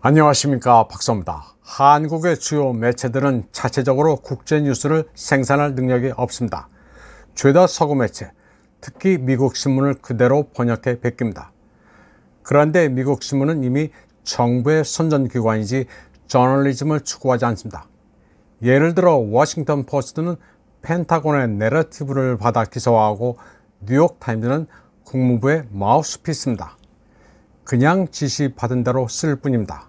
안녕하십니까 박서입니다 한국의 주요 매체들은 자체적으로 국제뉴스를 생산할 능력이 없습니다 죄다 서구 매체 특히 미국 신문을 그대로 번역해 베낍니다 그런데 미국 신문은 이미 정부의 선전기관이지 저널리즘을 추구하지 않습니다 예를 들어 워싱턴 포스트는 펜타곤의 내러티브를 받아 기사화하고 뉴욕타임즈는 국무부의 마우스피스입니다 그냥 지시받은 대로 쓸 뿐입니다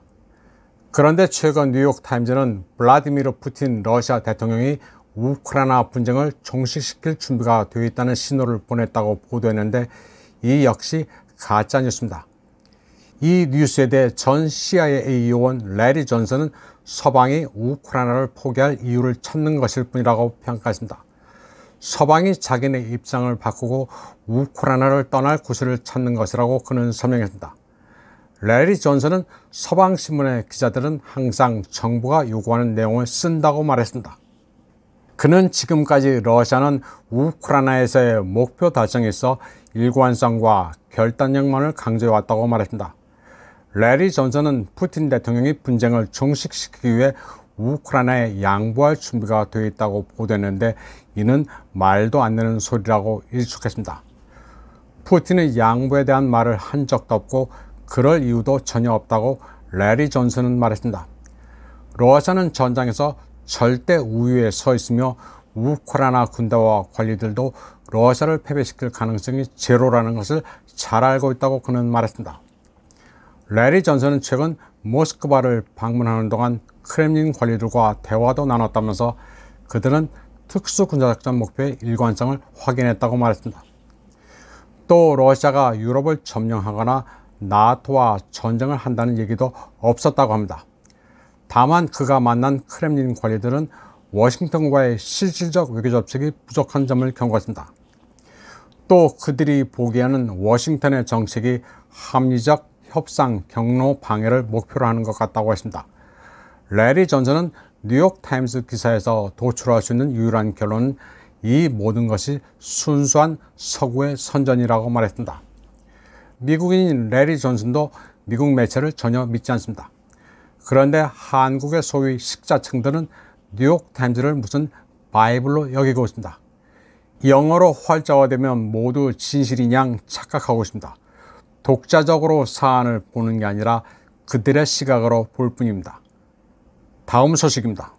그런데 최근 뉴욕타임즈는 블라디미르 푸틴 러시아 대통령이 우크라이나 분쟁을 종식시킬 준비가 되어 있다는 신호를 보냈다고 보도했는데 이 역시 가짜뉴스입니다. 이 뉴스에 대해 전 CIA 요원 레리 존슨은 서방이 우크라이나를 포기할 이유를 찾는 것일 뿐이라고 평가했습니다. 서방이 자기네 입장을 바꾸고 우크라이나를 떠날 구실을 찾는 것이라고 그는 설명했습니다. 레리 존슨은 서방신문의 기자들은 항상 정부가 요구하는 내용을 쓴다고 말했습니다. 그는 지금까지 러시아는 우크라이나에서의 목표 달성에 있어 일관성과 결단력만을 강조해왔다고 말했습니다. 레리 존슨은 푸틴 대통령이 분쟁을 종식시키기 위해 우크라이나에 양보할 준비가 되어 있다고 보도했는데 이는 말도 안 되는 소리라고 일축했습니다. 푸틴의 양보에 대한 말을 한 적도 없고 그럴 이유도 전혀 없다고 레리 존슨은 말했습니다. 러시아는 전장에서 절대 우위에 서 있으며 우크라이나 군대와 관리들도 러시아를 패배시킬 가능성이 제로라는 것을 잘 알고 있다고 그는 말했습니다. 레리 존슨은 최근 모스크바를 방문하는 동안 크렘린 관리들과 대화도 나눴다면서 그들은 특수군사작전 목표의 일관성을 확인했다고 말했습니다. 또 러시아가 유럽을 점령하거나 나토와 전쟁을 한다는 얘기도 없었다고 합니다. 다만 그가 만난 크렘린 관리들은 워싱턴과의 실질적 외교 접촉이 부족한 점을 경고했습니다. 또 그들이 보기에는 워싱턴의 정책이 합리적 협상 경로 방해를 목표로 하는 것 같다고 했습니다. 레리 전서는 뉴욕타임스 기사에서 도출할 수 있는 유일한 결론은 이 모든 것이 순수한 서구의 선전이라고 말했습니다. 미국인 레리 존슨도 미국 매체를 전혀 믿지 않습니다. 그런데 한국의 소위 식자층들은 뉴욕타임즈를 무슨 바이블로 여기고 있습니다. 영어로 활자화되면 모두 진실이냥 착각하고 있습니다. 독자적으로 사안을 보는 게 아니라 그들의 시각으로 볼 뿐입니다. 다음 소식입니다.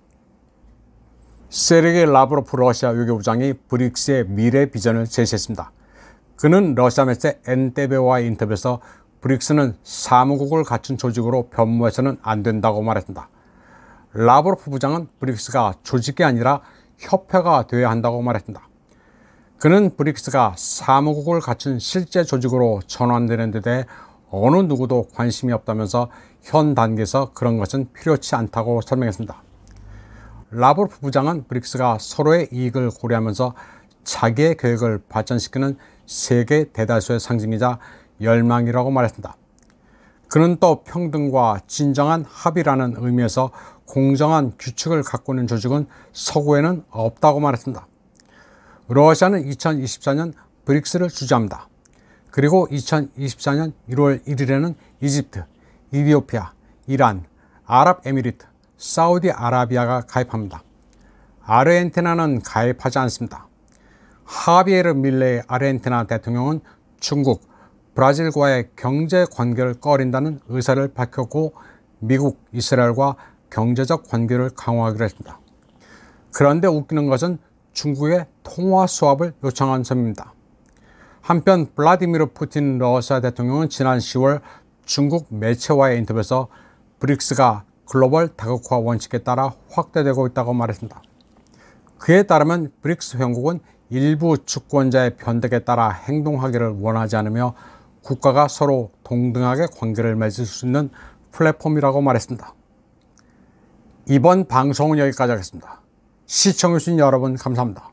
세르게 라브로프 러시아 외교부장이 브릭스의 미래 비전을 제시했습니다. 그는 러시아 매체 엔데베와의 인터뷰에서 브릭스는 사무국을 갖춘 조직으로 변모해서는 안 된다고 말했다. 라브로프 부장은 브릭스가 조직이 아니라 협회가 되어야 한다고 말했다. 그는 브릭스가 사무국을 갖춘 실제 조직으로 전환되는 데 대해 어느 누구도 관심이 없다면서 현 단계에서 그런 것은 필요치 않다고 설명했습니다. 라브로프 부장은 브릭스가 서로의 이익을 고려하면서 자기의 계획을 발전시키는 세계 대다수의 상징이자 열망이라고 말했습니다. 그는 또 평등과 진정한 합의라는 의미에서 공정한 규칙을 갖고 있는 조직은 서구에는 없다고 말했습니다. 러시아는 2024년 브릭스를 주재합니다. 그리고 2024년 1월 1일에는 이집트, 이디오피아, 이란, 아랍에미리트, 사우디아라비아가 가입합니다. 아르헨티나는 가입하지 않습니다. 하비에르 밀레의 아르헨티나 대통령은 중국, 브라질과의 경제 관계를 꺼린다는 의사를 밝혔고 미국, 이스라엘과 경제적 관계를 강화하기로 했습니다. 그런데 웃기는 것은 중국의 통화 수합을 요청한 셈입니다. 한편 블라디미르 푸틴 러시아 대통령은 지난 10월 중국 매체와의 인터뷰에서 브릭스가 글로벌 다국화 원칙에 따라 확대되고 있다고 말했습니다. 그에 따르면 브릭스 회원국은 일부 주권자의 변덕에 따라 행동하기를 원하지 않으며 국가가 서로 동등하게 관계를 맺을 수 있는 플랫폼이라고 말했습니다. 이번 방송은 여기까지 하겠습니다. 시청해주신 여러분 감사합니다.